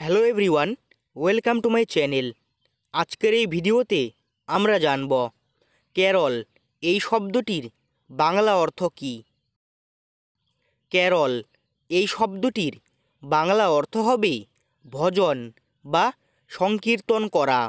hello everyone welcome to my channel আজকের এই ভিডিওতে আমরা জানব কেরল এই শব্দটির বাংলা অর্থ কি ক্যারল এই শব্দটির বাংলা অর্থ হবে ভজন বা সংকীর্তন করা